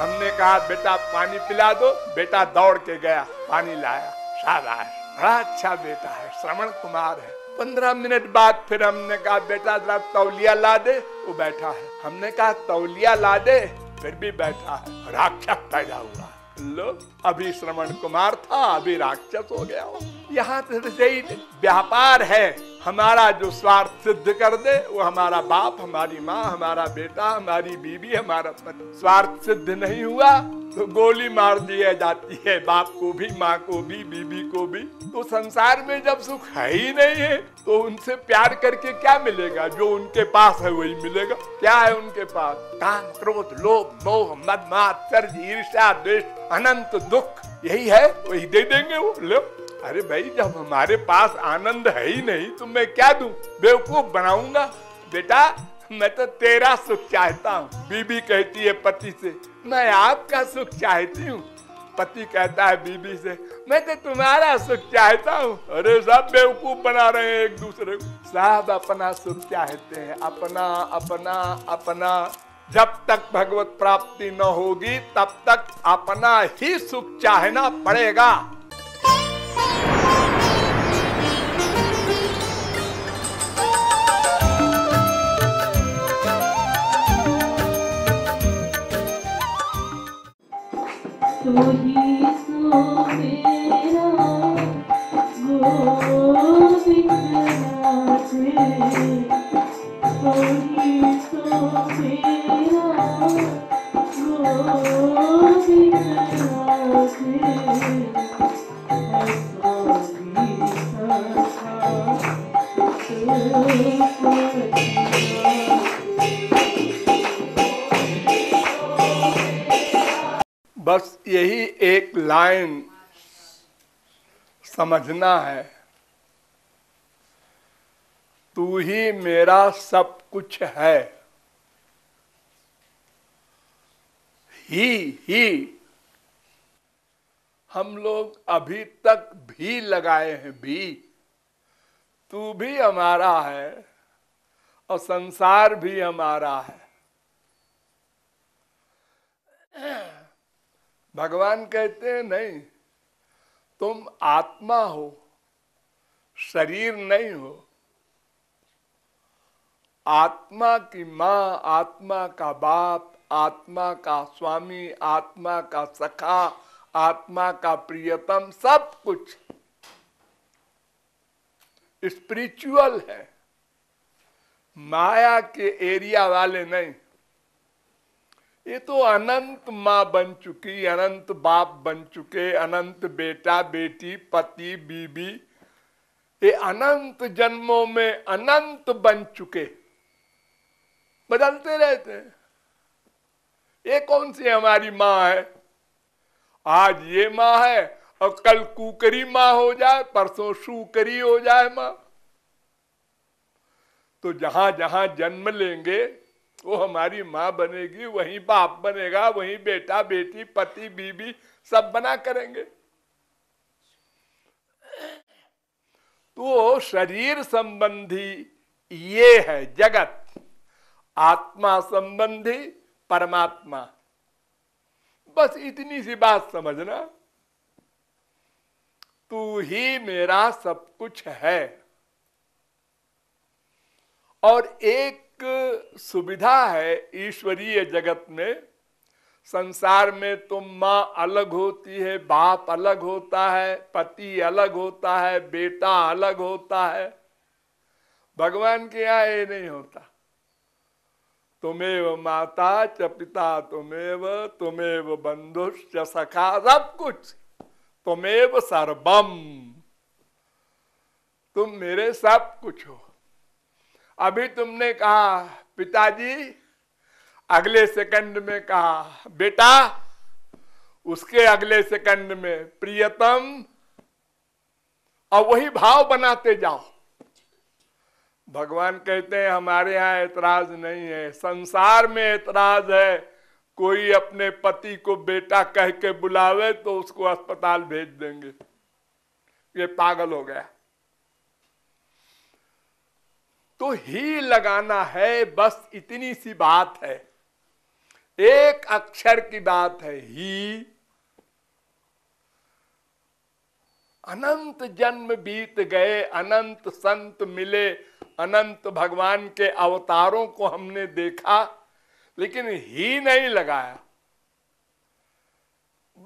हमने कहा बेटा पानी पिला दो बेटा दौड़ के गया पानी लाया है बड़ा अच्छा बेटा है श्रवण कुमार है पंद्रह मिनट बाद फिर हमने कहा बेटा जरा तौलिया ला दे वो बैठा है हमने कहा तौलिया ला दे फिर भी बैठा है राक्षस पैदा हुआ लो अभी श्रवण कुमार था अभी राक्षस हो गया यहाँ तो व्यापार है हमारा जो स्वार्थ सिद्ध कर दे वो हमारा बाप हमारी माँ हमारा बेटा हमारी बीबी हमारा पति स्वार्थ सिद्ध नहीं हुआ तो गोली मार दिया जाती है बाप को भी माँ को भी बीबी को भी तो संसार में जब सुख है ही नहीं है तो उनसे प्यार करके क्या मिलेगा जो उनके पास है वही मिलेगा क्या है उनके पास काम क्रोध लोभ मोह मद मात्सर्ज ईर्ष्या द्वेष अनंत दुख यही है वही दे देंगे वो लोग अरे भाई जब हमारे पास आनंद है ही नहीं तो मैं क्या दू बेवकूफ बनाऊंगा बेटा मैं तो तेरा सुख चाहता हूँ बीबी कहती है पति से मैं आपका सुख चाहती हूँ पति कहता है बीबी से मैं तो तुम्हारा सुख चाहता हूँ अरे सब बेवकूफ बना रहे हैं एक दूसरे को साहब अपना सुख चाहते हैं अपना अपना अपना जब तक भगवत प्राप्ति न होगी तब तक अपना ही सुख चाहना पड़ेगा सो तो ही सो मेरा गो समझना है तू ही मेरा सब कुछ है ही ही हम लोग अभी तक भी लगाए हैं भी तू भी हमारा है और संसार भी हमारा है भगवान कहते हैं नहीं तुम आत्मा हो शरीर नहीं हो आत्मा की माँ आत्मा का बाप आत्मा का स्वामी आत्मा का सखा आत्मा का प्रियतम सब कुछ स्पिरिचुअल है माया के एरिया वाले नहीं ये तो अनंत माँ बन चुकी अनंत बाप बन चुके अनंत बेटा बेटी पति बीबी ये अनंत जन्मों में अनंत बन चुके बदलते रहते हैं ये कौन सी हमारी माँ है आज ये माँ है और कल कुकरी माँ हो जाए परसों सूकरी हो जाए माँ तो जहां जहां जन्म लेंगे वो हमारी माँ बनेगी वही बाप बनेगा वही बेटा बेटी पति बीबी सब बना करेंगे तो शरीर संबंधी ये है जगत आत्मा संबंधी परमात्मा बस इतनी सी बात समझना तू ही मेरा सब कुछ है और एक एक सुविधा है ईश्वरीय जगत में संसार में तो माँ अलग होती है बाप अलग होता है पति अलग होता है बेटा अलग होता है भगवान के यहाँ ये नहीं होता तुम्हें माता च पिता तुमेव बंधु बंधुश्च सखा सब कुछ तुमेव सर्वम तुम मेरे सब कुछ हो अभी तुमने कहा पिताजी अगले सेकंड में कहा बेटा उसके अगले सेकंड में प्रियतम और वही भाव बनाते जाओ भगवान कहते हैं हमारे यहां ऐतराज नहीं है संसार में ऐतराज है कोई अपने पति को बेटा कह के बुलावे तो उसको अस्पताल भेज देंगे ये पागल हो गया तो ही लगाना है बस इतनी सी बात है एक अक्षर की बात है ही अनंत जन्म बीत गए अनंत संत मिले अनंत भगवान के अवतारों को हमने देखा लेकिन ही नहीं लगाया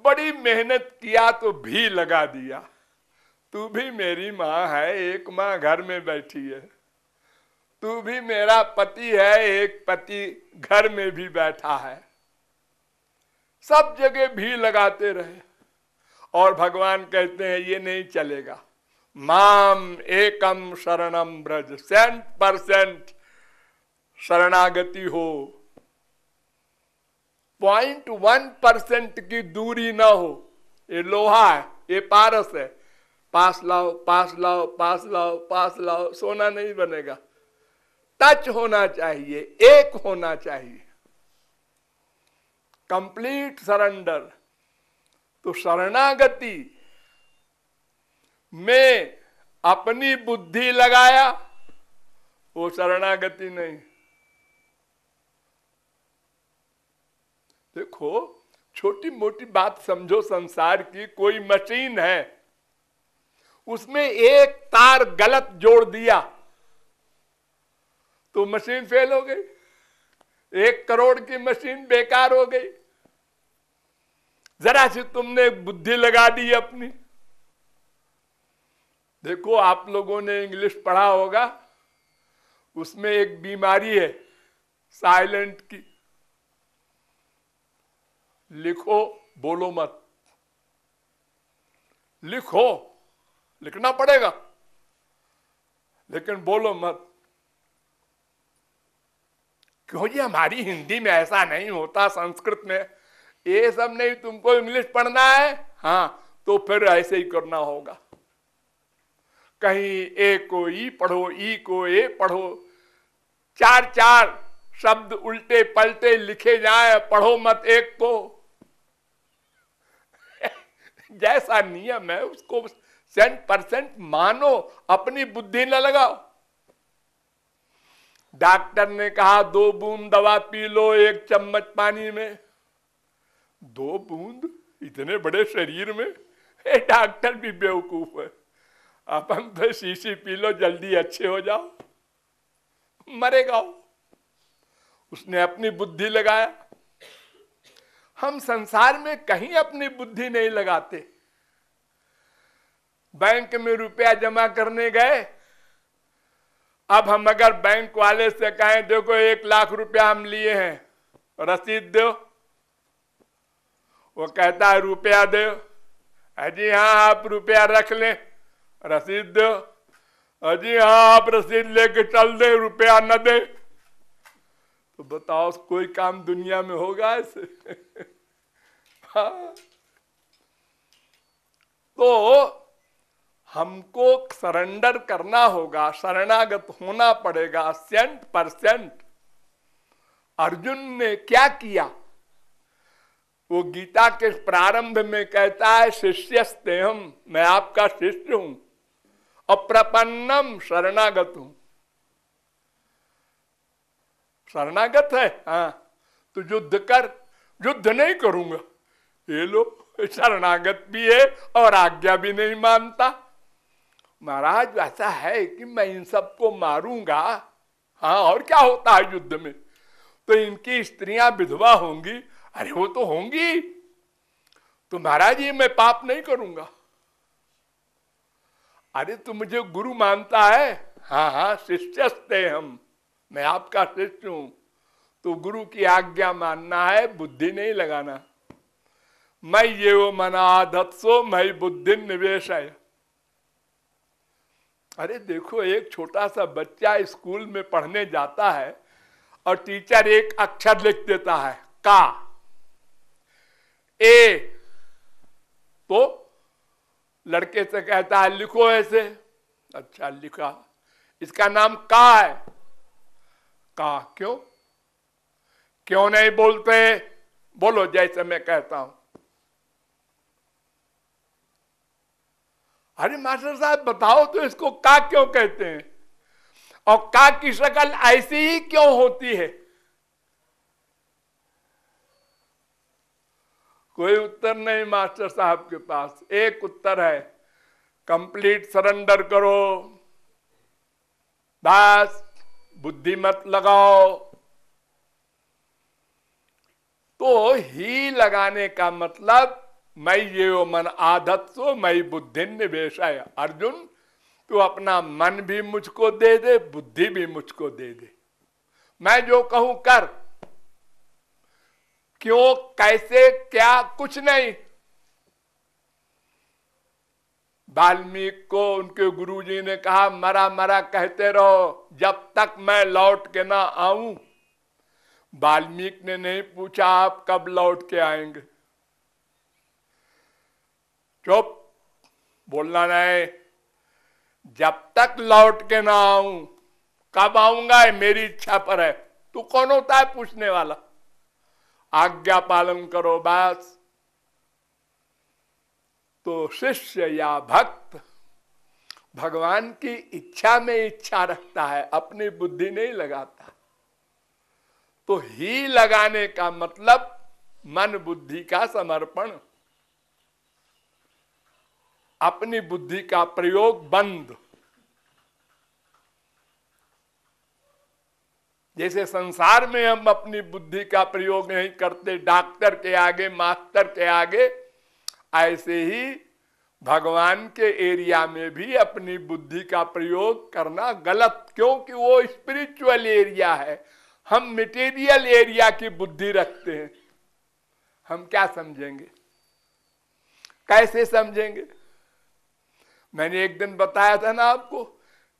बड़ी मेहनत किया तो भी लगा दिया तू भी मेरी माँ है एक माँ घर में बैठी है तू भी मेरा पति है एक पति घर में भी बैठा है सब जगह भी लगाते रहे और भगवान कहते हैं ये नहीं चलेगा माम एकम शरणम ब्रज सेंट परसेंट शरणागति हो पॉइंट वन परसेंट की दूरी ना हो ये लोहा है ये पारस है पास लाओ पास लाओ पास लाओ पास लाओ सोना नहीं बनेगा टच होना चाहिए एक होना चाहिए कंप्लीट सरेंडर तो शरणागति में अपनी बुद्धि लगाया वो शरणागति नहीं देखो छोटी मोटी बात समझो संसार की कोई मशीन है उसमें एक तार गलत जोड़ दिया तो मशीन फेल हो गई एक करोड़ की मशीन बेकार हो गई जरा सी तुमने बुद्धि लगा दी अपनी देखो आप लोगों ने इंग्लिश पढ़ा होगा उसमें एक बीमारी है साइलेंट की लिखो बोलो मत लिखो लिखना पड़ेगा लेकिन बोलो मत क्यों जी हमारी हिंदी में ऐसा नहीं होता संस्कृत में ये सब नहीं तुमको इंग्लिश पढ़ना है हाँ तो फिर ऐसे ही करना होगा कहीं ए को ई पढ़ो ई को ए पढ़ो चार चार शब्द उल्टे पलटे लिखे जाए पढ़ो मत एक को जैसा नियम है उसको सेंट परसेंट मानो अपनी बुद्धि न लगाओ डॉक्टर ने कहा दो बूंद दवा पी लो एक चम्मच पानी में दो बूंद इतने बड़े शरीर में डॉक्टर भी बेवकूफ है अपन तो शीशी पी लो जल्दी अच्छे हो जाओ मरेगा उसने अपनी बुद्धि लगाया हम संसार में कहीं अपनी बुद्धि नहीं लगाते बैंक में रुपया जमा करने गए अब हम अगर बैंक वाले से कहें देखो एक लाख रुपया हम लिए हैं रसीद दो वो कहता है रुपया दो अजी हाँ आप रुपया रख लें रसीद दो अजी हाँ आप रसीद लेके चल दे रुपया न दे तो बताओ कोई काम दुनिया में होगा ऐसे हाँ तो हमको सरेंडर करना होगा शरणागत होना पड़ेगा सेंट परसेंट अर्जुन ने क्या किया वो गीता के प्रारंभ में कहता है शिष्य हम मैं आपका शिष्य हूं अप्रपन्नम शरणागत हूं शरणागत है हाँ तो युद्ध कर युद्ध नहीं करूंगा ये लोग शरणागत भी है और आज्ञा भी नहीं मानता महाराज ऐसा है कि मैं इन सबको मारूंगा हाँ और क्या होता है युद्ध में तो इनकी स्त्रियां विधवा होंगी अरे वो तो होंगी तो महाराज ये मैं पाप नहीं करूंगा अरे तू तो मुझे गुरु मानता है हाँ हाँ शिष्यस्ते हम मैं आपका शिष्य हूं तो गुरु की आज्ञा मानना है बुद्धि नहीं लगाना मैं ये वो मना दत्सो मई बुद्धि निवेश है अरे देखो एक छोटा सा बच्चा स्कूल में पढ़ने जाता है और टीचर एक अक्षर लिख देता है का ए तो लड़के से कहता है लिखो ऐसे अच्छा लिखा इसका नाम का है का क्यों क्यों नहीं बोलते बोलो जैसे मैं कहता हूं अरे मास्टर साहब बताओ तो इसको का क्यों कहते हैं और का की शक्ल ऐसी ही क्यों होती है कोई उत्तर नहीं मास्टर साहब के पास एक उत्तर है कंप्लीट सरेंडर करो बस बुद्धि मत लगाओ तो ही लगाने का मतलब मई ये मन आदत सो तो मई बुद्धि निवेश अर्जुन तू अपना मन भी मुझको दे दे बुद्धि भी मुझको दे दे मैं जो कहूं कर क्यों कैसे क्या कुछ नहीं वाल्मीकि को उनके गुरुजी ने कहा मरा मरा कहते रहो जब तक मैं लौट के ना आऊं वाल्मीकि ने नहीं पूछा आप कब लौट के आएंगे चुप बोलना नहीं जब तक लौट के ना आऊं कब आऊंगा है मेरी इच्छा पर है तू कौन होता है पूछने वाला आज्ञा पालन करो बस तो शिष्य या भक्त भगवान की इच्छा में इच्छा रखता है अपनी बुद्धि नहीं लगाता तो ही लगाने का मतलब मन बुद्धि का समर्पण अपनी बुद्धि का प्रयोग बंद जैसे संसार में हम अपनी बुद्धि का प्रयोग नहीं करते डॉक्टर के आगे मास्टर के आगे ऐसे ही भगवान के एरिया में भी अपनी बुद्धि का प्रयोग करना गलत क्योंकि वो स्पिरिचुअल एरिया है हम मटेरियल एरिया की बुद्धि रखते हैं हम क्या समझेंगे कैसे समझेंगे मैंने एक दिन बताया था ना आपको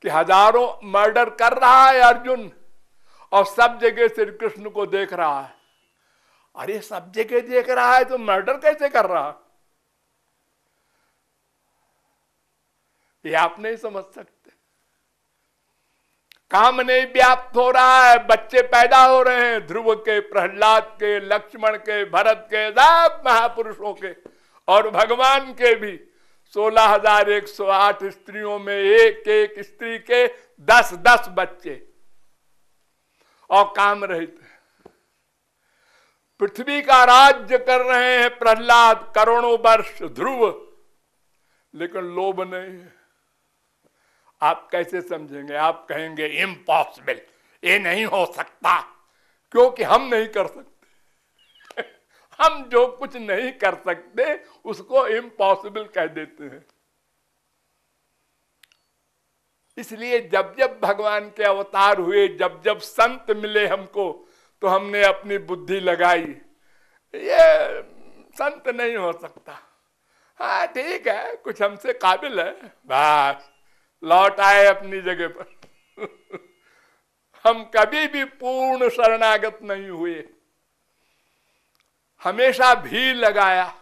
कि हजारों मर्डर कर रहा है अर्जुन और सब जगह श्री कृष्ण को देख रहा है अरे सब जगह देख रहा है तो मर्डर कैसे कर रहा ये आप नहीं समझ सकते काम नहीं व्याप्त हो रहा है बच्चे पैदा हो रहे हैं ध्रुव के प्रहलाद के लक्ष्मण के भरत के सब महापुरुषों के और भगवान के भी सोलह हजार एक सौ आठ स्त्रियों में एक एक स्त्री के दस दस बच्चे और काम रहित पृथ्वी का राज्य कर रहे हैं प्रहलाद करोड़ों वर्ष ध्रुव लेकिन लोभ नहीं है आप कैसे समझेंगे आप कहेंगे इम्पॉसिबल ये नहीं हो सकता क्योंकि हम नहीं कर सकते हम जो कुछ नहीं कर सकते उसको इम्पॉसिबल कह देते हैं इसलिए जब जब भगवान के अवतार हुए जब जब संत मिले हमको तो हमने अपनी बुद्धि लगाई ये संत नहीं हो सकता हाँ ठीक है कुछ हमसे काबिल है बस लौट आए अपनी जगह पर हम कभी भी पूर्ण शरणागत नहीं हुए हमेशा भी लगाया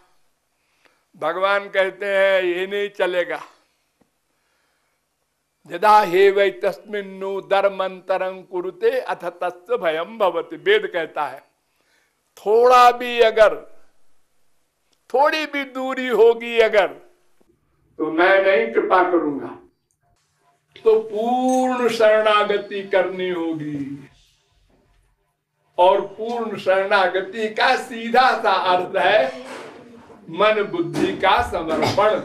भगवान कहते हैं ये नहीं चलेगा यदा हे वै तस्मिन नो कुरुते अथ तस्व भयम भवती वेद कहता है थोड़ा भी अगर थोड़ी भी दूरी होगी अगर तो मैं नहीं कृपा करूंगा तो पूर्ण शरणागति करनी होगी और पूर्ण शरणागति का सीधा सा अर्थ है मन बुद्धि का समर्पण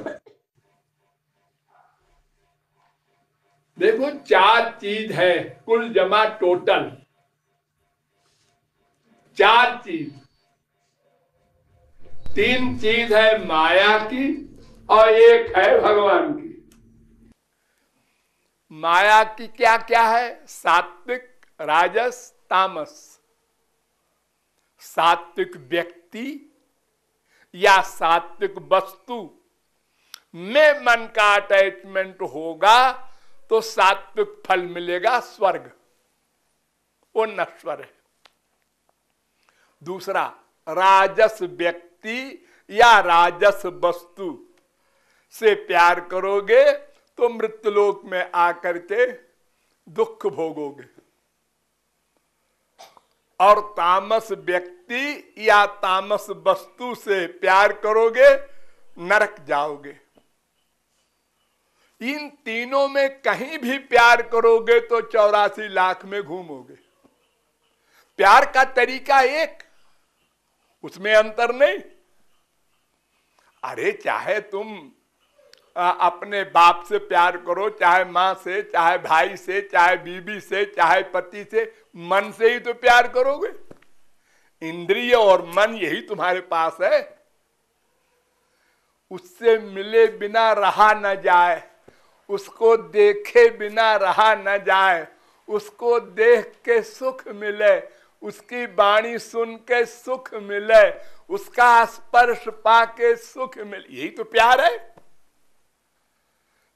देखो चार चीज है कुल जमा टोटल चार चीज तीन चीज है माया की और एक है भगवान की माया की क्या क्या है सात्विक राजस तामस सात्विक व्यक्ति या सात्विक वस्तु में मन का अटैचमेंट होगा तो सात्विक फल मिलेगा स्वर्ग वो नश्वर है दूसरा राजस व्यक्ति या राजस वस्तु से प्यार करोगे तो मृत्यु लोक में आकर के दुख भोगोगे और तामस व्यक्ति या तामस वस्तु से प्यार करोगे नरक जाओगे इन तीनों में कहीं भी प्यार करोगे तो चौरासी लाख में घूमोगे प्यार का तरीका एक उसमें अंतर नहीं अरे चाहे तुम अपने बाप से प्यार करो चाहे माँ से चाहे भाई से चाहे बीबी से चाहे पति से मन से ही तो प्यार करोगे इंद्रिय और मन यही तुम्हारे पास है उससे मिले बिना रहा न जाए उसको देखे बिना रहा न जाए उसको देख के सुख मिले उसकी वाणी सुन के सुख मिले उसका स्पर्श पा के सुख मिले यही तो प्यार है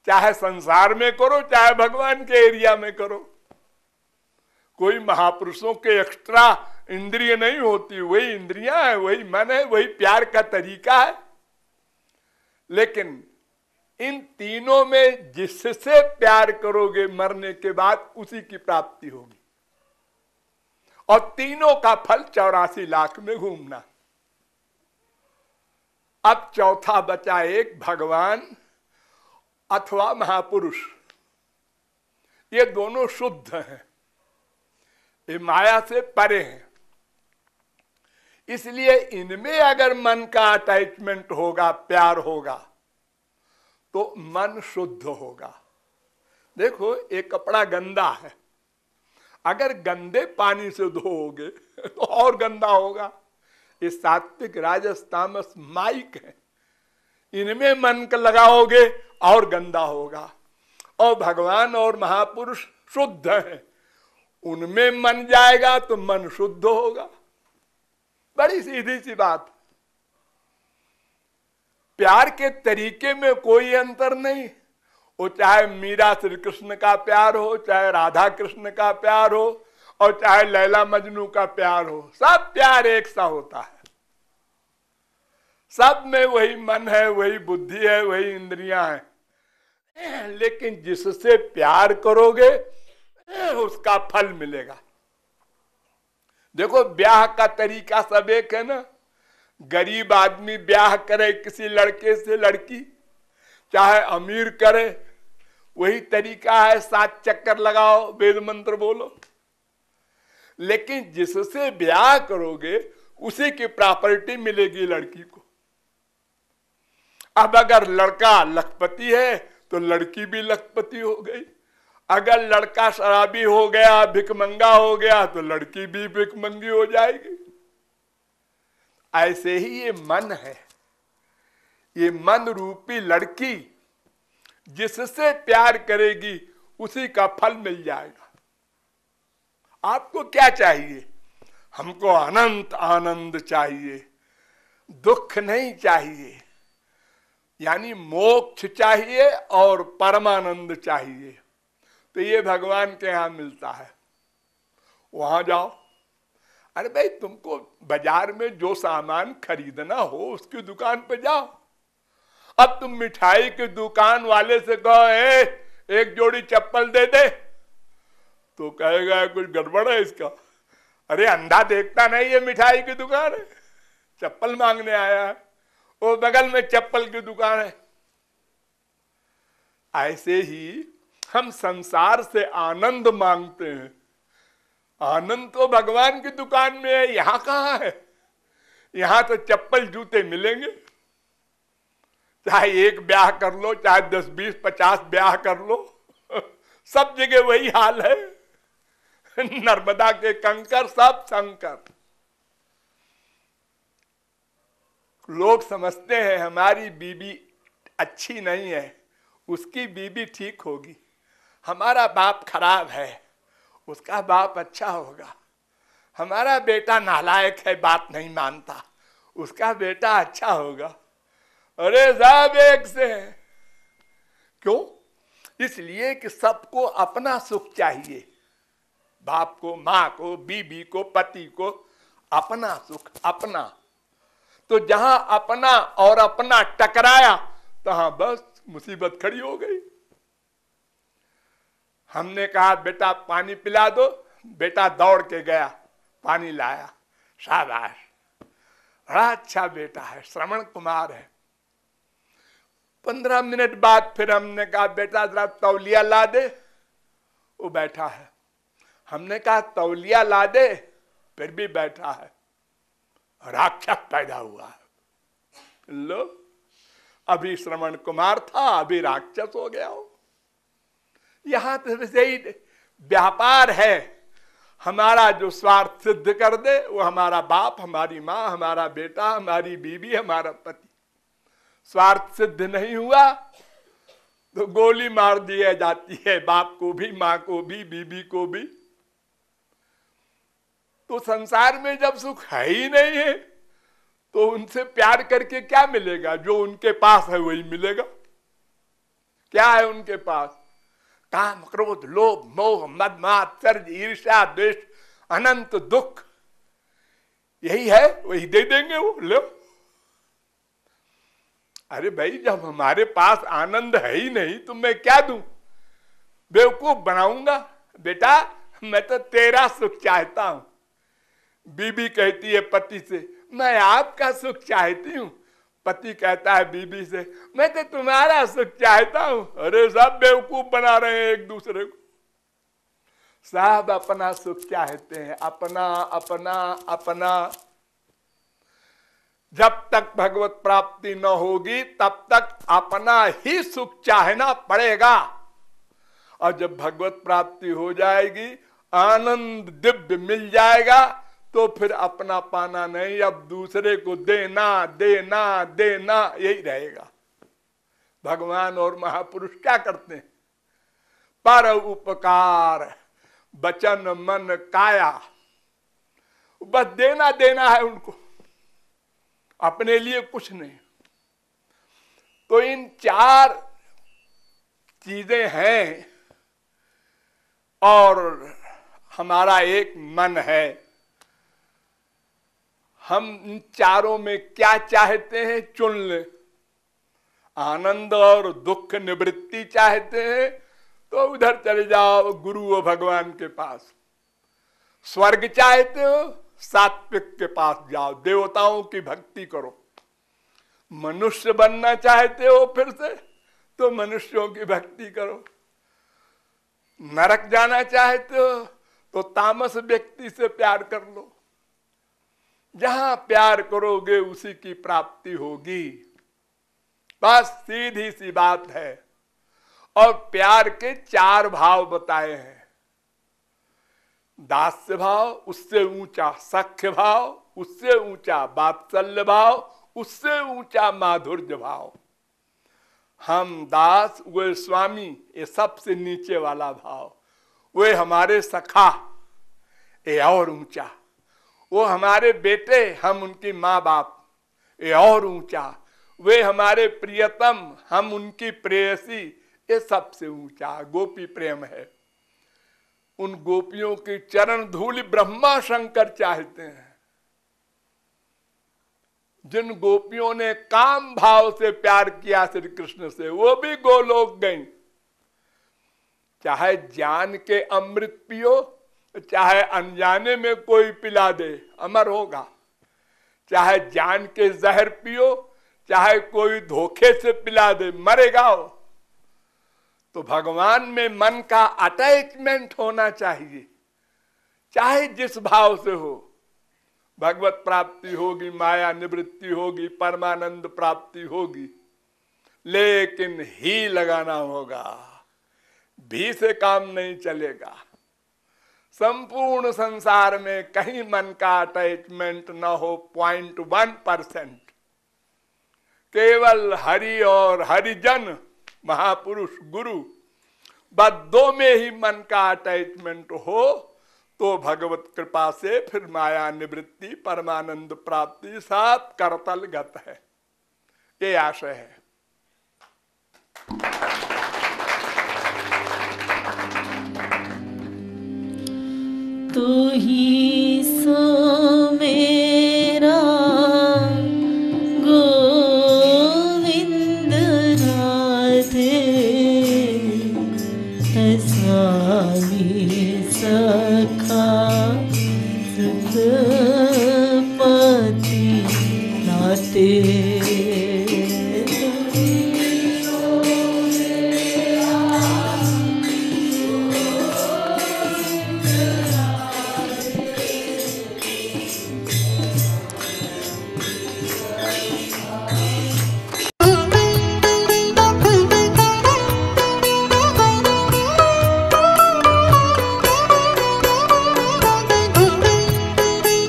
चाहे संसार में करो चाहे भगवान के एरिया में करो कोई महापुरुषों के एक्स्ट्रा इंद्रिय नहीं होती वही इंद्रिया है वही मन है वही प्यार का तरीका है लेकिन इन तीनों में जिससे प्यार करोगे मरने के बाद उसी की प्राप्ति होगी और तीनों का फल चौरासी लाख में घूमना अब चौथा बचा एक भगवान अथवा महापुरुष ये दोनों शुद्ध हैं ये माया से परे हैं इसलिए इनमें अगर मन का अटैचमेंट होगा प्यार होगा तो मन शुद्ध होगा देखो ये कपड़ा गंदा है अगर गंदे पानी से धोओगे तो और गंदा होगा ये सात्विक राजस्थान माइक है इनमें मन का लगाओगे और गंदा होगा और भगवान और महापुरुष शुद्ध हैं उनमें मन जाएगा तो मन शुद्ध होगा बड़ी सीधी सी बात प्यार के तरीके में कोई अंतर नहीं वो चाहे मीरा श्री कृष्ण का प्यार हो चाहे राधा कृष्ण का प्यार हो और चाहे लैला मजनू का प्यार हो सब प्यार एक सा होता है सब में वही मन है वही बुद्धि है वही इंद्रियां हैं लेकिन जिससे प्यार करोगे उसका फल मिलेगा देखो ब्याह का तरीका सब एक है ना गरीब आदमी ब्याह करे किसी लड़के से लड़की चाहे अमीर करे वही तरीका है सात चक्कर लगाओ वेद मंत्र बोलो लेकिन जिससे ब्याह करोगे उसी की प्रॉपर्टी मिलेगी लड़की को अब अगर लड़का लखपति है तो लड़की भी लखपति हो गई अगर लड़का शराबी हो गया भिकमंगा हो गया तो लड़की भी भिकमंगी हो जाएगी ऐसे ही ये मन है ये मन रूपी लड़की जिससे प्यार करेगी उसी का फल मिल जाएगा आपको क्या चाहिए हमको अनंत आनंद चाहिए दुख नहीं चाहिए यानी मोक्ष चाहिए और परमानंद चाहिए तो ये भगवान के यहां मिलता है वहां जाओ अरे भाई तुमको बाजार में जो सामान खरीदना हो उसकी दुकान पे जाओ अब तुम मिठाई की दुकान वाले से कहो ए, एक जोड़ी चप्पल दे दे तो कहेगा कुछ गड़बड़ है इसका अरे अंधा देखता नहीं ये मिठाई की दुकान है चप्पल मांगने आया है वो बगल में चप्पल की दुकान है ऐसे ही हम संसार से आनंद मांगते हैं आनंद तो भगवान की दुकान में है यहां कहा है यहां तो चप्पल जूते मिलेंगे चाहे एक ब्याह कर लो चाहे दस बीस पचास ब्याह कर लो सब जगह वही हाल है नर्मदा के कंकर सब शंकर लोग समझते हैं हमारी बीबी अच्छी नहीं है उसकी बीबी ठीक होगी हमारा बाप खराब है उसका बाप अच्छा होगा हमारा बेटा नालायक है बात नहीं मानता उसका बेटा अच्छा होगा अरे साहब एक से क्यों इसलिए कि सबको अपना सुख चाहिए बाप को माँ को बीबी को पति को अपना सुख अपना तो जहां अपना और अपना टकराया तहां बस मुसीबत खड़ी हो गई हमने कहा बेटा पानी पिला दो बेटा दौड़ के गया पानी लाया शाबाश बड़ा अच्छा बेटा है श्रवण कुमार है पंद्रह मिनट बाद फिर हमने कहा बेटा जरा तौलिया ला दे वो बैठा है हमने कहा तौलिया ला दे फिर भी बैठा है राक्षस पैदा हुआ लो अभी श्रवण कुमार था अभी राक्षस हो गया हो यहां से व्यापार है हमारा जो स्वार्थ सिद्ध कर दे वो हमारा बाप हमारी माँ हमारा बेटा हमारी बीवी हमारा पति स्वार्थ सिद्ध नहीं हुआ तो गोली मार दी जाती है बाप को भी माँ को भी बीबी को भी तो संसार में जब सुख है ही नहीं है तो उनसे प्यार करके क्या मिलेगा जो उनके पास है वही मिलेगा क्या है उनके पास काम क्रोध लोभ मोह मद मात्सर्य ईर्षा द्वेष अनंत दुख यही है वही दे देंगे वो लो अरे भाई जब हमारे पास आनंद है ही नहीं तो मैं क्या दू बेवकूफ बनाऊंगा बेटा मैं तो तेरा सुख चाहता हूं बीबी कहती है पति से मैं आपका सुख चाहती हूँ पति कहता है बीबी से मैं तो तुम्हारा सुख चाहता हूँ अरे सब बेवकूफ बना रहे हैं एक दूसरे को साहब अपना सुख चाहते हैं अपना अपना अपना जब तक भगवत प्राप्ति न होगी तब तक अपना ही सुख चाहना पड़ेगा और जब भगवत प्राप्ति हो जाएगी आनंद दिव्य मिल जाएगा तो फिर अपना पाना नहीं अब दूसरे को देना देना देना यही रहेगा भगवान और महापुरुष क्या करते हैं पर उपकार बचन मन काया बस देना देना है उनको अपने लिए कुछ नहीं तो इन चार चीजें हैं और हमारा एक मन है हम इन चारों में क्या चाहते हैं चुन ले आनंद और दुख निवृत्ति चाहते हैं तो उधर चले जाओ गुरु और भगवान के पास स्वर्ग चाहते हो सात्विक के पास जाओ देवताओं की भक्ति करो मनुष्य बनना चाहते हो फिर से तो मनुष्यों की भक्ति करो नरक जाना चाहते हो तो तामस व्यक्ति से प्यार कर लो जहां प्यार करोगे उसी की प्राप्ति होगी बस सीधी सी बात है और प्यार के चार भाव बताए हैं दास्य भाव उससे ऊंचा सख्य भाव उससे ऊंचा बात्सल्य भाव उससे ऊंचा माधुर्य भाव हम दास वे स्वामी ये सबसे नीचे वाला भाव वे हमारे सखा ये और ऊंचा वो हमारे बेटे हम उनकी माँ बाप ये और ऊंचा वे हमारे प्रियतम हम उनकी प्रेयसी ये सबसे ऊंचा गोपी प्रेम है उन गोपियों की चरण धूल ब्रह्मा शंकर चाहते हैं जिन गोपियों ने काम भाव से प्यार किया श्री कृष्ण से वो भी गोलोक गई चाहे जान के अमृत पियो चाहे अनजाने में कोई पिला दे अमर होगा चाहे जान के जहर पियो चाहे कोई धोखे से पिला दे मरेगा हो तो भगवान में मन का अटैचमेंट होना चाहिए चाहे जिस भाव से हो भगवत प्राप्ति होगी माया निवृत्ति होगी परमानंद प्राप्ति होगी लेकिन ही लगाना होगा भी से काम नहीं चलेगा संपूर्ण संसार में कहीं मन का अटैचमेंट न हो पॉइंट वन परसेंट केवल हरि और हरिजन महापुरुष गुरु बद्दो में ही मन का अटैचमेंट हो तो भगवत कृपा से फिर माया निवृत्ति परमानंद प्राप्ति सात करतल गत है ये आशय है tu riso